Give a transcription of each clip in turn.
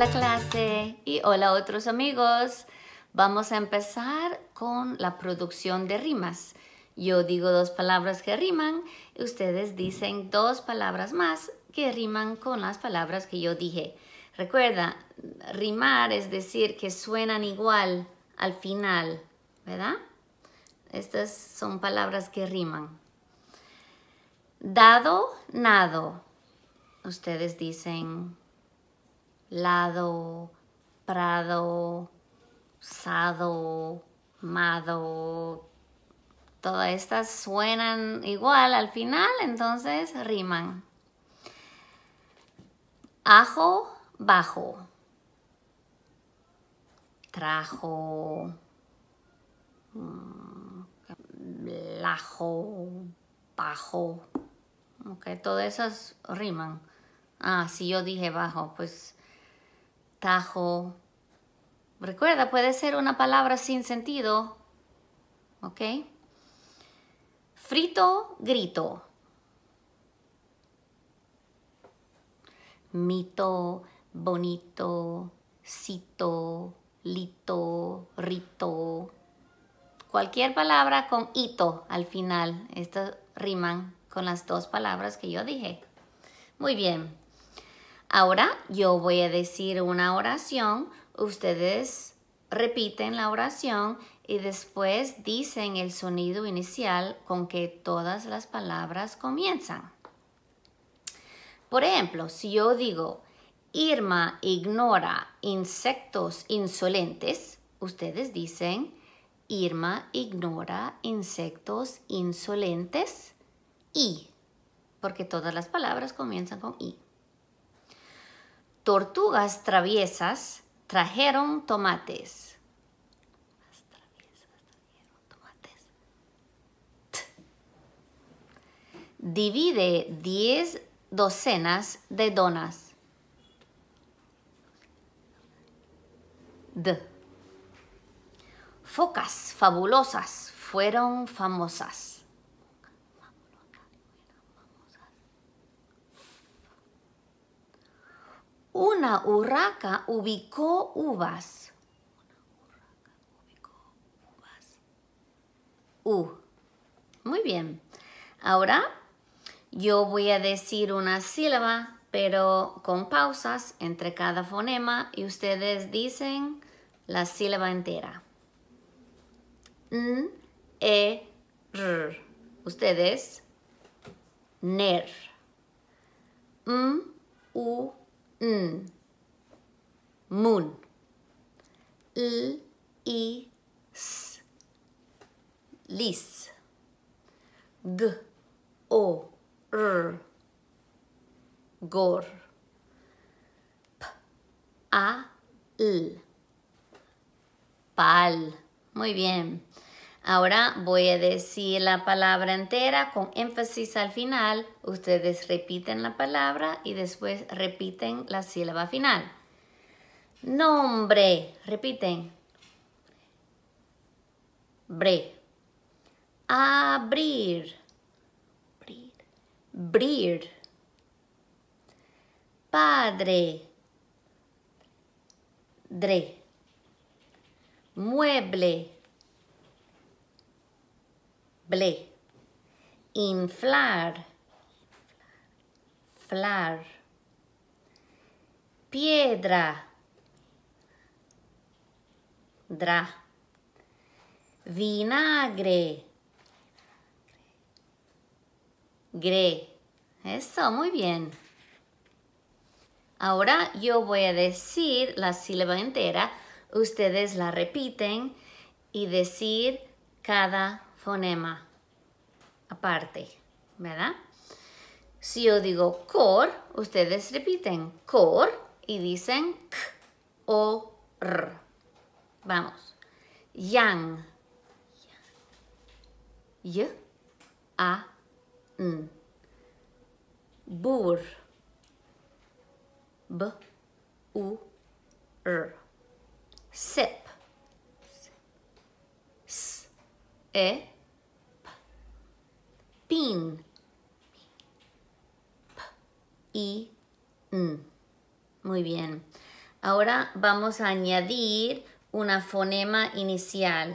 hola clase y hola otros amigos. Vamos a empezar con la producción de rimas. Yo digo dos palabras que riman ustedes dicen dos palabras más que riman con las palabras que yo dije. Recuerda, rimar es decir que suenan igual al final, ¿verdad? Estas son palabras que riman. Dado, nado. Ustedes dicen lado, prado, sado, mado. Todas estas suenan igual al final, entonces riman. Ajo, bajo. Trajo. Mm, lajo, bajo. Ok, todas esas riman. Ah, si yo dije bajo, pues tajo. Recuerda, puede ser una palabra sin sentido. ¿Ok? Frito, grito. Mito, bonito, cito, lito, rito. Cualquier palabra con ito al final. Estas riman con las dos palabras que yo dije. Muy bien. Ahora yo voy a decir una oración, ustedes repiten la oración y después dicen el sonido inicial con que todas las palabras comienzan. Por ejemplo, si yo digo, Irma ignora insectos insolentes, ustedes dicen, Irma ignora insectos insolentes y, porque todas las palabras comienzan con i. Tortugas traviesas trajeron tomates. Divide diez docenas de donas. D. Focas fabulosas fueron famosas. una urraca ubicó uvas. U. Muy bien. Ahora yo voy a decir una sílaba, pero con pausas entre cada fonema y ustedes dicen la sílaba entera. N, E, R. Ustedes, NER. M, U, n, mm. moon. L, i, s, lis. G, o, r, gor. P, a, l, pal. Muy bien. Ahora voy a decir la palabra entera con énfasis al final. Ustedes repiten la palabra y después repiten la sílaba final. Nombre, repiten. Bre. Abrir. Brir. Padre. Dre. Mueble ble. Inflar, flar. Piedra, dra. Vinagre, gre. Eso, muy bien. Ahora yo voy a decir la sílaba entera, ustedes la repiten y decir cada fonema aparte, ¿verdad? Si yo digo cor, ustedes repiten cor y dicen k o r. Vamos. Yang. Y a n. Bur. B u r. Set. e, p, pin, p, i, n. Muy bien. Ahora vamos a añadir una fonema inicial.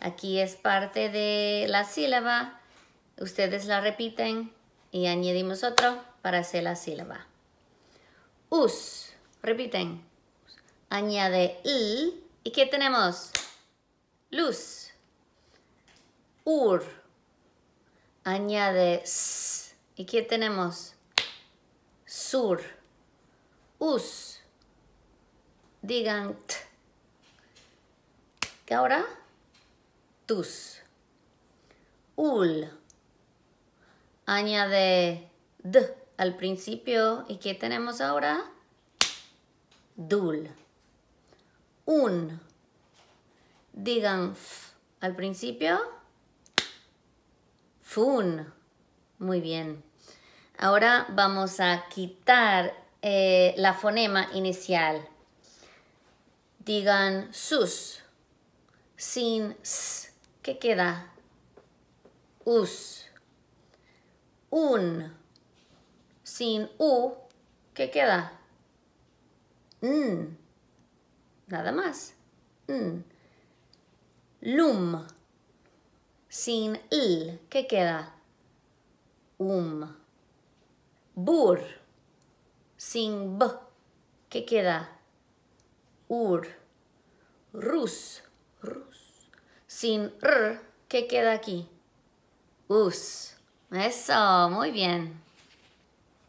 Aquí es parte de la sílaba. Ustedes la repiten y añadimos otro para hacer la sílaba. Us, repiten. Añade l. ¿Y qué tenemos? Luz ur. Añade s. ¿Y qué tenemos? Sur. Us. Digan t. ahora? Tus. Ul. Añade d al principio. ¿Y qué tenemos ahora? Dul. Un. Digan f al principio Fun. Muy bien. Ahora vamos a quitar eh, la fonema inicial. Digan sus, sin s. ¿Qué queda? Us. Un. Sin u. ¿Qué queda? N. Nada más. N. Lum sin L, ¿qué queda? Um. Bur, sin b, ¿qué queda? Ur. Rus, rus. Sin r, ¿qué queda aquí? Us. Eso, muy bien.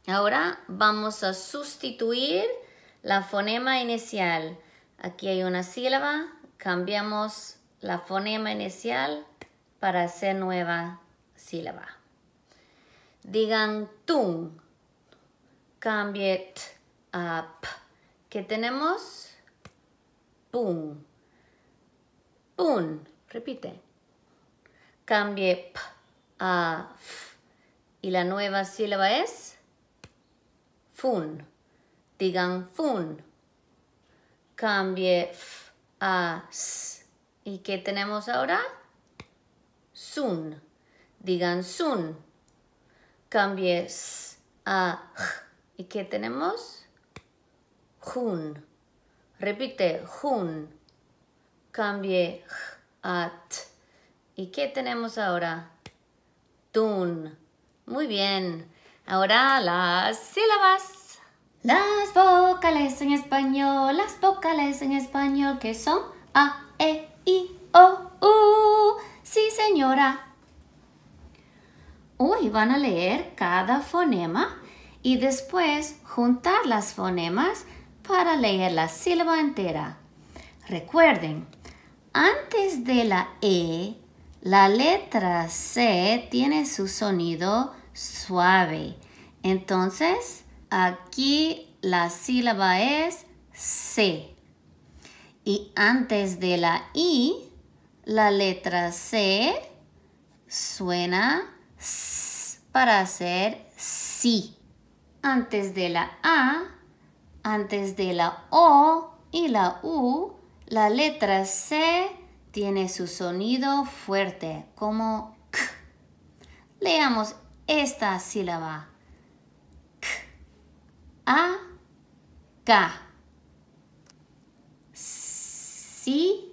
Ahora vamos a sustituir la fonema inicial. Aquí hay una sílaba, cambiamos la fonema inicial para hacer nueva sílaba. Digan TUN. cambie t a p. ¿Qué tenemos? Pum. Pum. Repite. Cambie p a f. Y la nueva sílaba es fun. Digan fun. Cambie f a s. ¿Y qué tenemos ahora? sun. Digan sun. Cambie s a j. ¿Y qué tenemos? Jun. Repite, jun. Cambie j a t. ¿Y qué tenemos ahora? Tun. Muy bien. Ahora las sílabas. Las vocales en español, las vocales en español que son A, E, I, O, U. Sí, señora. Hoy van a leer cada fonema y después juntar las fonemas para leer la sílaba entera. Recuerden, antes de la E, la letra C tiene su sonido suave. Entonces, aquí la sílaba es C. Y antes de la I, la letra C suena S para hacer sí. Antes de la A, antes de la O y la U, la letra C tiene su sonido fuerte, como K. Leamos esta sílaba. K, A, K. Sí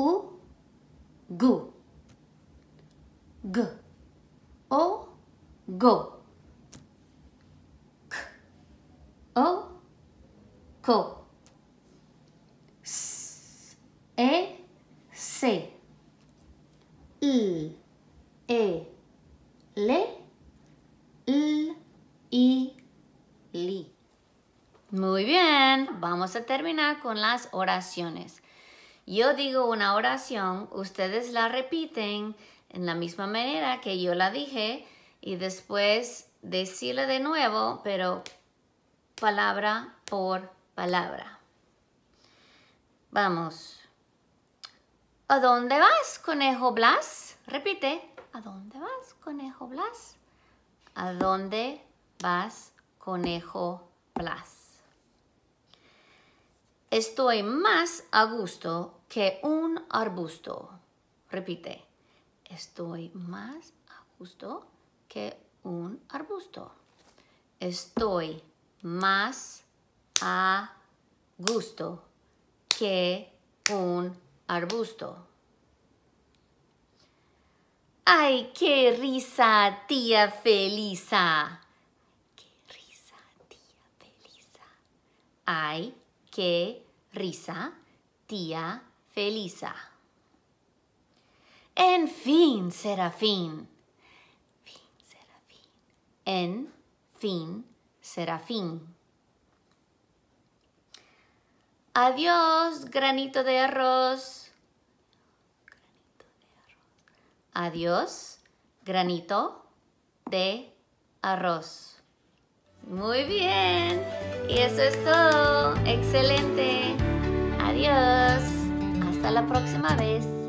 U, gu. G. O, go. K. O, S, e, se. L, e, le. L, i, li. Muy bien, vamos a terminar con las oraciones. Yo digo una oración, ustedes la repiten en la misma manera que yo la dije y después decirle de nuevo, pero palabra por palabra. Vamos. ¿A dónde vas, conejo Blas? Repite. ¿A dónde vas, conejo Blas? ¿A dónde vas, conejo Blas? Estoy más a gusto que un arbusto. Repite, estoy más a gusto que un arbusto. Estoy más a gusto que un arbusto. ¡Ay, qué risa, tía Felisa! ¡Qué risa, tía Felisa! ¡Ay, qué risa, tía Felisa. En fin, Serafín. Fin, Serafín. En fin, Serafín. Adiós, Granito de arroz. Adiós, granito de arroz. Muy bien. Y eso es todo. Excelente. Adiós la próxima vez.